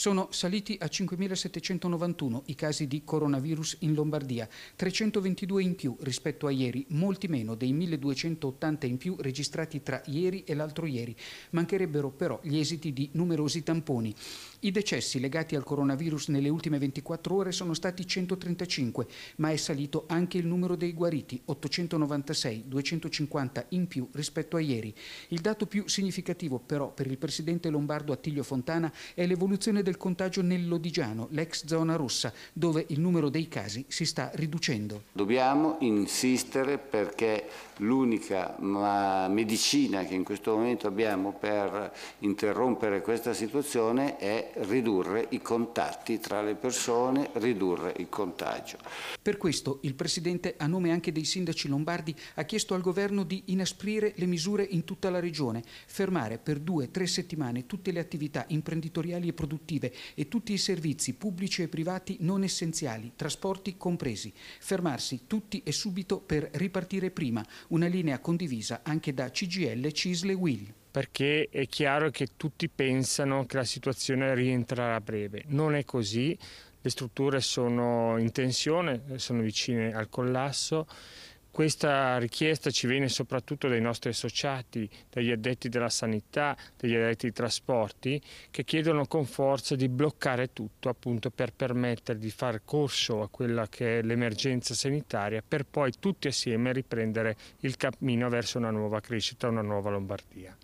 Sono saliti a 5.791 i casi di coronavirus in Lombardia, 322 in più rispetto a ieri, molti meno dei 1.280 in più registrati tra ieri e l'altro ieri. Mancherebbero però gli esiti di numerosi tamponi. I decessi legati al coronavirus nelle ultime 24 ore sono stati 135, ma è salito anche il numero dei guariti, 896, 250 in più rispetto a ieri. Il dato più significativo però per il presidente lombardo Attilio Fontana è l'evoluzione del del contagio nell'Odigiano, l'ex zona rossa, dove il numero dei casi si sta riducendo. Dobbiamo insistere perché l'unica medicina che in questo momento abbiamo per interrompere questa situazione è ridurre i contatti tra le persone, ridurre il contagio. Per questo il Presidente, a nome anche dei sindaci lombardi, ha chiesto al Governo di inasprire le misure in tutta la Regione, fermare per due o tre settimane tutte le attività imprenditoriali e produttive abitative e tutti i servizi pubblici e privati non essenziali, trasporti compresi. Fermarsi tutti e subito per ripartire prima, una linea condivisa anche da CGL, Cisle e Will perché è chiaro che tutti pensano che la situazione rientrerà a breve. Non è così, le strutture sono in tensione, sono vicine al collasso questa richiesta ci viene soprattutto dai nostri associati, dagli addetti della sanità, dagli addetti ai trasporti, che chiedono con forza di bloccare tutto appunto per permettere di far corso a quella che è l'emergenza sanitaria per poi tutti assieme riprendere il cammino verso una nuova crescita, una nuova Lombardia.